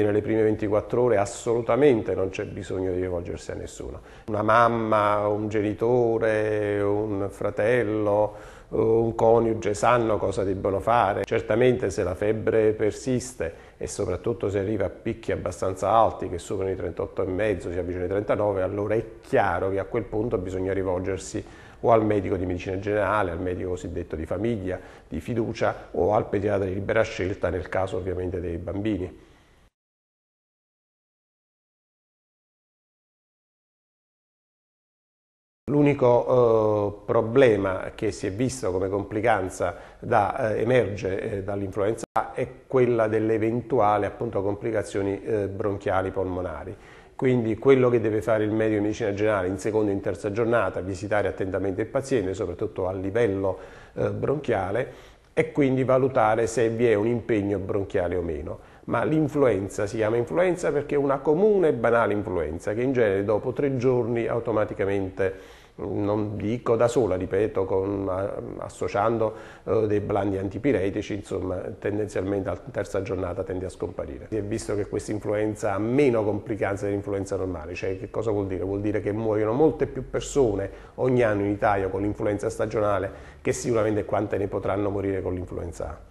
Nelle prime 24 ore assolutamente non c'è bisogno di rivolgersi a nessuno. Una mamma, un genitore, un fratello, un coniuge sanno cosa debbono fare. Certamente se la febbre persiste e soprattutto se arriva a picchi abbastanza alti che superano i 38,5, si avvicina ai 39, allora è chiaro che a quel punto bisogna rivolgersi o al medico di medicina generale, al medico cosiddetto di famiglia, di fiducia o al pediatra di libera scelta nel caso ovviamente dei bambini. L'unico eh, problema che si è visto come complicanza da, eh, emerge eh, dall'influenza A è quella delle eventuali appunto, complicazioni eh, bronchiali polmonari. Quindi quello che deve fare il medico di medicina generale in seconda e in terza giornata, visitare attentamente il paziente, soprattutto a livello eh, bronchiale, e quindi valutare se vi è un impegno bronchiale o meno ma l'influenza si chiama influenza perché è una comune e banale influenza che in genere dopo tre giorni automaticamente non dico da sola, ripeto, con, associando eh, dei blandi antipiretici, insomma, tendenzialmente alla terza giornata tende a scomparire. Si è visto che questa influenza ha meno complicanze dell'influenza normale, cioè che cosa vuol dire? Vuol dire che muoiono molte più persone ogni anno in Italia con l'influenza stagionale che sicuramente quante ne potranno morire con l'influenza A.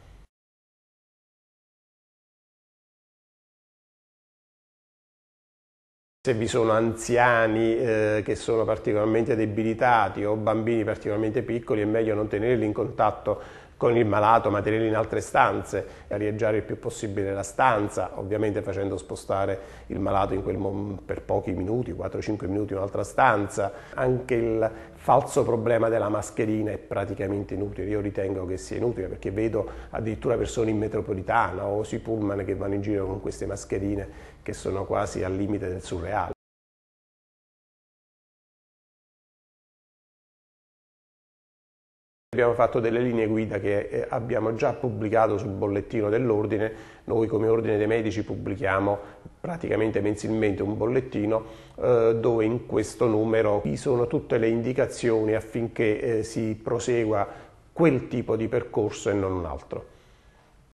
se vi sono anziani eh, che sono particolarmente debilitati o bambini particolarmente piccoli è meglio non tenerli in contatto con il malato materiali in altre stanze, arieggiare il più possibile la stanza, ovviamente facendo spostare il malato quel, per pochi minuti, 4-5 minuti in un'altra stanza. Anche il falso problema della mascherina è praticamente inutile, io ritengo che sia inutile perché vedo addirittura persone in metropolitana o sui pullman che vanno in giro con queste mascherine che sono quasi al limite del surreale. abbiamo fatto delle linee guida che eh, abbiamo già pubblicato sul bollettino dell'ordine, noi come ordine dei medici pubblichiamo praticamente mensilmente un bollettino eh, dove in questo numero vi sono tutte le indicazioni affinché eh, si prosegua quel tipo di percorso e non un altro.